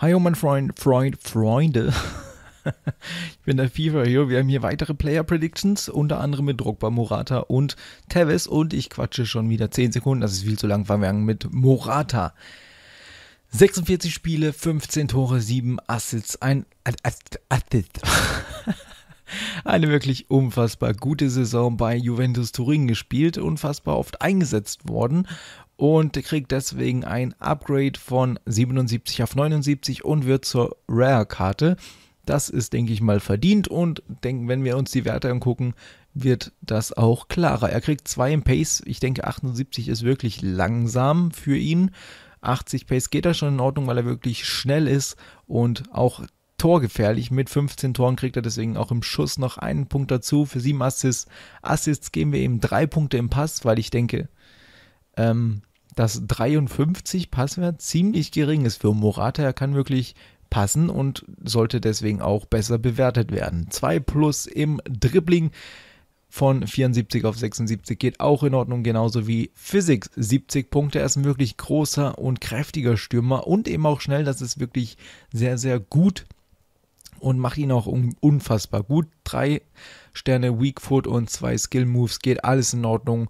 Hi, oh mein Freund, Freund, Freunde. ich bin der FIFA hier. Wir haben hier weitere Player Predictions, unter anderem mit Drogba, Morata und Tevez. Und ich quatsche schon wieder 10 Sekunden, das ist viel zu lang. Fangen wir an mit Morata. 46 Spiele, 15 Tore, 7 Assists, ein Assist. Eine wirklich unfassbar gute Saison bei Juventus Turin gespielt, unfassbar oft eingesetzt worden und kriegt deswegen ein Upgrade von 77 auf 79 und wird zur Rare-Karte. Das ist, denke ich mal, verdient und denk, wenn wir uns die Werte angucken, wird das auch klarer. Er kriegt 2 im Pace. Ich denke, 78 ist wirklich langsam für ihn. 80 Pace geht da schon in Ordnung, weil er wirklich schnell ist und auch torgefährlich. Mit 15 Toren kriegt er deswegen auch im Schuss noch einen Punkt dazu. Für 7 Assists. Assists geben wir ihm 3 Punkte im Pass, weil ich denke, ähm, dass 53 Passwert ziemlich gering ist für Morata. Er kann wirklich passen und sollte deswegen auch besser bewertet werden. 2 plus im Dribbling von 74 auf 76 geht auch in Ordnung, genauso wie Physics 70 Punkte. Er ist ein wirklich großer und kräftiger Stürmer und eben auch schnell. Das ist wirklich sehr, sehr gut und macht ihn auch unfassbar gut. Drei Sterne Weak Foot und zwei Skill Moves geht alles in Ordnung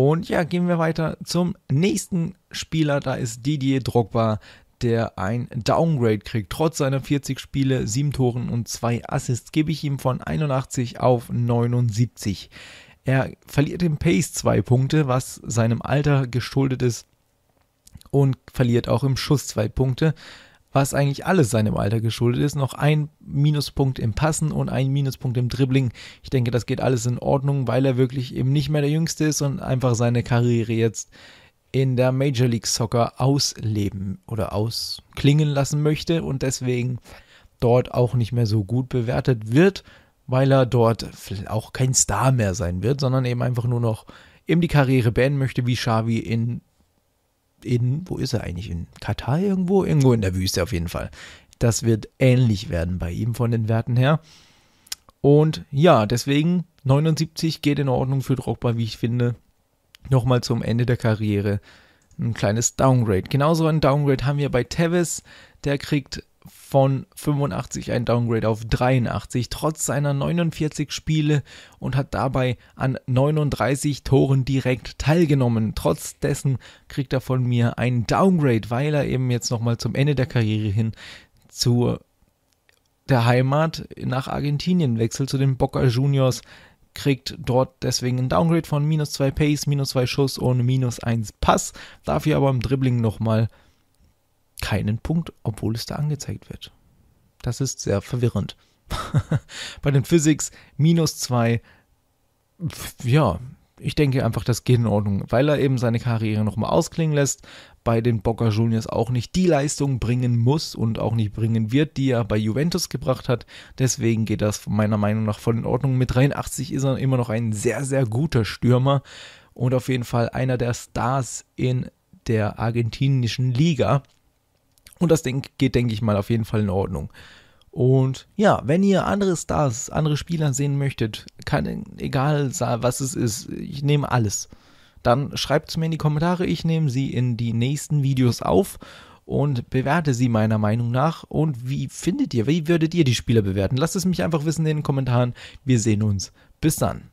und ja, gehen wir weiter zum nächsten Spieler. Da ist Didier Drogba, der ein Downgrade kriegt. Trotz seiner 40 Spiele, 7 Toren und 2 Assists gebe ich ihm von 81 auf 79. Er verliert im Pace 2 Punkte, was seinem Alter geschuldet ist. Und verliert auch im Schuss 2 Punkte was eigentlich alles seinem Alter geschuldet ist. Noch ein Minuspunkt im Passen und ein Minuspunkt im Dribbling. Ich denke, das geht alles in Ordnung, weil er wirklich eben nicht mehr der Jüngste ist und einfach seine Karriere jetzt in der Major League Soccer ausleben oder ausklingen lassen möchte und deswegen dort auch nicht mehr so gut bewertet wird, weil er dort auch kein Star mehr sein wird, sondern eben einfach nur noch eben die Karriere beenden möchte, wie Xavi in in, wo ist er eigentlich? In Katar irgendwo? Irgendwo in der Wüste auf jeden Fall. Das wird ähnlich werden bei ihm von den Werten her. Und ja, deswegen 79 geht in Ordnung für Drogba, wie ich finde. Nochmal zum Ende der Karriere ein kleines Downgrade. Genauso ein Downgrade haben wir bei Tevis. Der kriegt von 85 ein Downgrade auf 83, trotz seiner 49 Spiele und hat dabei an 39 Toren direkt teilgenommen. Trotz dessen kriegt er von mir ein Downgrade, weil er eben jetzt nochmal zum Ende der Karriere hin zu der Heimat nach Argentinien wechselt, zu den Boca Juniors, kriegt dort deswegen ein Downgrade von minus 2 Pace, minus 2 Schuss und minus 1 Pass, dafür aber im Dribbling nochmal mal keinen Punkt, obwohl es da angezeigt wird. Das ist sehr verwirrend. Bei den Physics minus 2, ja, ich denke einfach, das geht in Ordnung, weil er eben seine Karriere nochmal ausklingen lässt, bei den Boca Juniors auch nicht die Leistung bringen muss und auch nicht bringen wird, die er bei Juventus gebracht hat. Deswegen geht das meiner Meinung nach voll in Ordnung. Mit 83 ist er immer noch ein sehr, sehr guter Stürmer und auf jeden Fall einer der Stars in der argentinischen Liga. Und das Ding geht, denke ich mal, auf jeden Fall in Ordnung. Und ja, wenn ihr andere Stars, andere Spieler sehen möchtet, kann, egal was es ist, ich nehme alles. Dann schreibt es mir in die Kommentare, ich nehme sie in die nächsten Videos auf und bewerte sie meiner Meinung nach. Und wie findet ihr, wie würdet ihr die Spieler bewerten? Lasst es mich einfach wissen in den Kommentaren. Wir sehen uns. Bis dann.